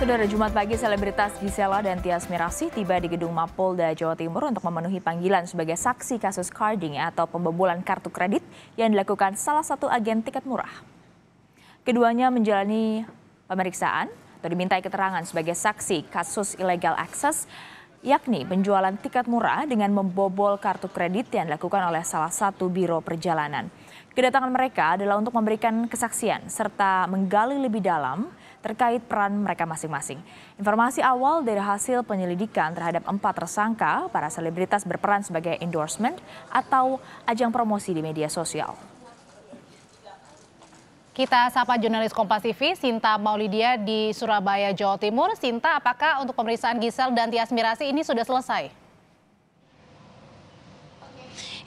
Saudara Jumat pagi selebritas Gisela dan Tias Mirasi tiba di gedung Mapolda Jawa Timur untuk memenuhi panggilan sebagai saksi kasus carding atau pembobolan kartu kredit yang dilakukan salah satu agen tiket murah. Keduanya menjalani pemeriksaan atau dimintai keterangan sebagai saksi kasus ilegal akses yakni penjualan tiket murah dengan membobol kartu kredit yang dilakukan oleh salah satu biro perjalanan. Kedatangan mereka adalah untuk memberikan kesaksian serta menggali lebih dalam terkait peran mereka masing-masing. Informasi awal dari hasil penyelidikan terhadap empat tersangka, para selebritas berperan sebagai endorsement atau ajang promosi di media sosial. Kita sapa jurnalis Kompas TV, Sinta Maulidia di Surabaya, Jawa Timur. Sinta, apakah untuk pemeriksaan Gisel dan Tias Mirasi ini sudah selesai?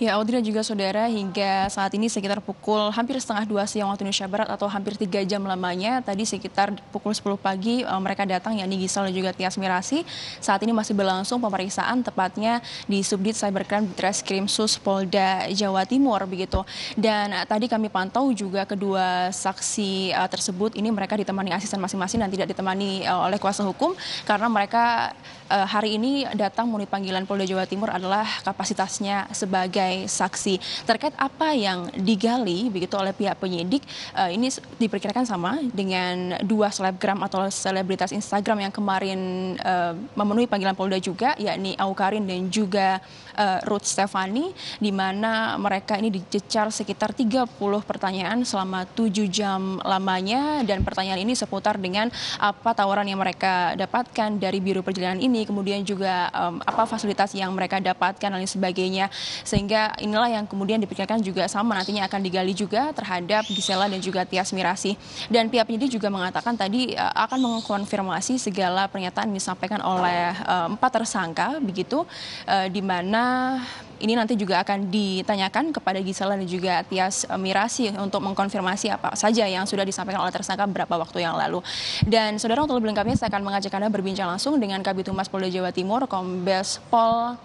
Ya Audrey dan juga saudara hingga saat ini sekitar pukul hampir setengah dua siang waktu Indonesia Barat atau hampir tiga jam lamanya tadi sekitar pukul 10 pagi eh, mereka datang yakni Gisel dan juga Tias Mirasi saat ini masih berlangsung pemeriksaan tepatnya di Subdit Cybercrime Treskrim Sus Polda Jawa Timur begitu dan eh, tadi kami pantau juga kedua saksi uh, tersebut ini mereka ditemani asisten masing-masing dan tidak ditemani uh, oleh kuasa hukum karena mereka uh, hari ini datang memenuhi panggilan Polda Jawa Timur adalah kapasitasnya sebagai saksi. Terkait apa yang digali begitu oleh pihak penyidik, uh, ini diperkirakan sama dengan dua selebgram atau selebritas Instagram yang kemarin uh, memenuhi panggilan Polda juga, yakni Aukarin dan juga uh, Ruth Stefani, di mana mereka ini dicecar sekitar 30 pertanyaan selama 7 jam lamanya dan pertanyaan ini seputar dengan apa tawaran yang mereka dapatkan dari Biro Perjalanan ini kemudian juga um, apa fasilitas yang mereka dapatkan dan lain sebagainya sehingga inilah yang kemudian diperkirakan juga sama nantinya akan digali juga terhadap Gisela dan juga Tias Mirasi dan pihak penyidik juga mengatakan tadi uh, akan mengkonfirmasi segala pernyataan yang disampaikan oleh uh, empat tersangka begitu uh, di mana ini nanti juga akan ditanyakan kepada Gisela dan juga Tias eh, Mirasi untuk mengkonfirmasi apa saja yang sudah disampaikan oleh tersangka beberapa waktu yang lalu. Dan saudara untuk lebih lengkapnya saya akan mengajak Anda berbincang langsung dengan Kabit Humas Polda Jawa Timur, Kombes Pol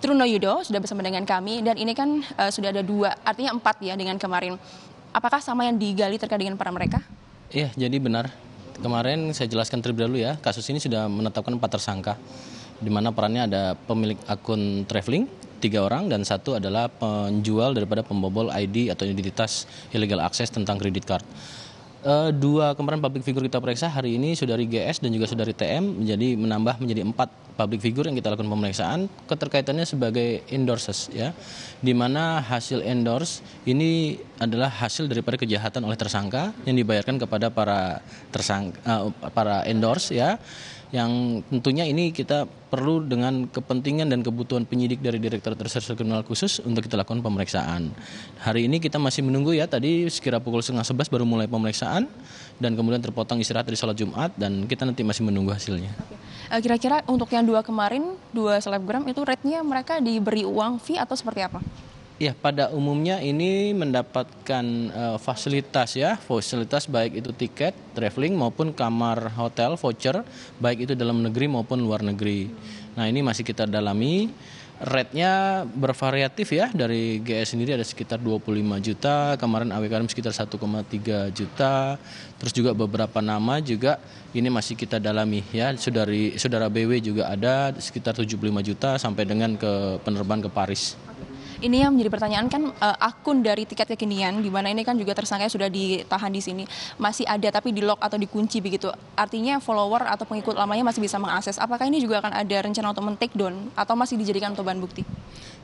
Truno Yudo sudah bersama dengan kami dan ini kan uh, sudah ada dua, artinya empat ya dengan kemarin. Apakah sama yang digali terkait dengan para mereka? Iya, jadi benar. Kemarin saya jelaskan terlebih dahulu ya, kasus ini sudah menetapkan empat tersangka di mana perannya ada pemilik akun traveling, tiga orang dan satu adalah penjual daripada pembobol ID atau identitas illegal access tentang kredit card. E, dua kemarin public figure kita periksa hari ini saudari GS dan juga saudari TM menjadi menambah menjadi empat public figure yang kita lakukan pemeriksaan keterkaitannya sebagai endorses ya di mana hasil endorse ini adalah hasil daripada kejahatan oleh tersangka yang dibayarkan kepada para tersangka eh, para endorse ya yang tentunya ini kita perlu dengan kepentingan dan kebutuhan penyidik dari Direktur Reserse Kriminal Khusus untuk kita lakukan pemeriksaan. Hari ini kita masih menunggu ya tadi sekira pukul setengah sebelas baru mulai pemeriksaan dan kemudian terpotong istirahat dari sholat Jumat dan kita nanti masih menunggu hasilnya. Eh, kira-kira untuk yang dua kemarin dua selebgram itu rate-nya mereka diberi uang fee atau seperti apa? Ya, pada umumnya ini mendapatkan uh, fasilitas ya, fasilitas baik itu tiket, traveling maupun kamar hotel voucher, baik itu dalam negeri maupun luar negeri. Nah, ini masih kita dalami. Rate-nya bervariatif ya, dari GS sendiri ada sekitar 25 juta, kemarin AW Karim sekitar 1,3 juta, terus juga beberapa nama juga ini masih kita dalami ya, saudari saudara BW juga ada sekitar 75 juta sampai dengan ke penerbangan ke Paris ini yang menjadi pertanyaan kan uh, akun dari tiket kekinian di mana ini kan juga tersangka sudah ditahan di sini masih ada tapi di lock atau dikunci begitu. Artinya follower atau pengikut lamanya masih bisa mengakses. Apakah ini juga akan ada rencana untuk men down atau masih dijadikan untuk bahan bukti?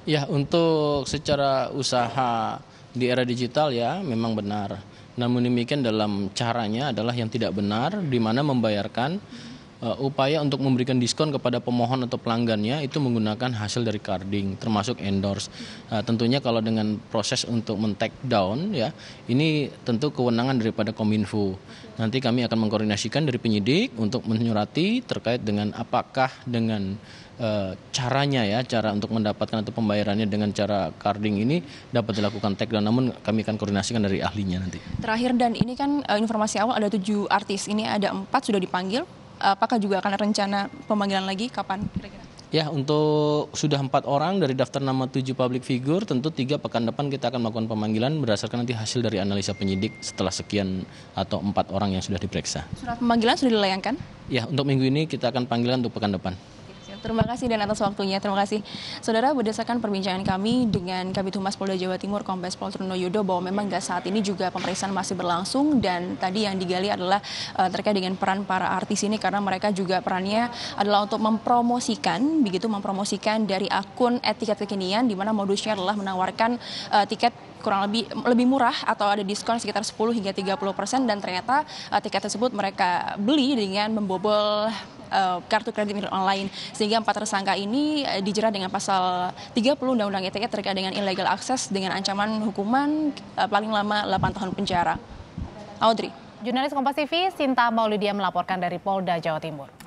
Ya, untuk secara usaha di era digital ya memang benar. Namun demikian dalam caranya adalah yang tidak benar di mana membayarkan uh, upaya untuk memberikan diskon kepada pemohon atau pelanggannya itu menggunakan hasil dari carding termasuk endorse. Uh, tentunya kalau dengan proses untuk men down ya, ini tentu kewenangan daripada Kominfo. Nanti kami akan mengkoordinasikan dari penyidik untuk menyurati terkait dengan apakah dengan eh, caranya ya, cara untuk mendapatkan atau pembayarannya dengan cara carding ini dapat dilakukan take down namun kami akan koordinasikan dari ahlinya nanti. Terakhir dan ini kan informasi awal ada tujuh artis, ini ada empat sudah dipanggil, apakah juga akan rencana pemanggilan lagi kapan kira-kira? Ya, untuk sudah empat orang dari daftar nama tujuh public figure, tentu tiga pekan depan kita akan melakukan pemanggilan berdasarkan nanti hasil dari analisa penyidik setelah sekian atau empat orang yang sudah diperiksa. Surat pemanggilan sudah dilayangkan? Ya, untuk minggu ini kita akan panggilan untuk pekan depan. Terima kasih dan atas waktunya. Terima kasih. Saudara, berdasarkan perbincangan kami dengan Kabit Humas Polda Jawa Timur Kombes Pol Truno Yudo bahwa memang gak saat ini juga pemeriksaan masih berlangsung dan tadi yang digali adalah uh, terkait dengan peran para artis ini karena mereka juga perannya adalah untuk mempromosikan, begitu mempromosikan dari akun etiket kekinian di mana modusnya adalah menawarkan uh, tiket kurang lebih lebih murah atau ada diskon sekitar 10 hingga 30 persen dan ternyata uh, tiket tersebut mereka beli dengan membobol Eh, kartu kredit milik online sehingga empat tersangka ini eh, dijerat dengan pasal 30 Undang-Undang ITE terkait dengan illegal access dengan ancaman hukuman eh, paling lama 8 tahun penjara. Audrey. Jurnalis Kompas TV Sinta Maulidia melaporkan dari Polda Jawa Timur.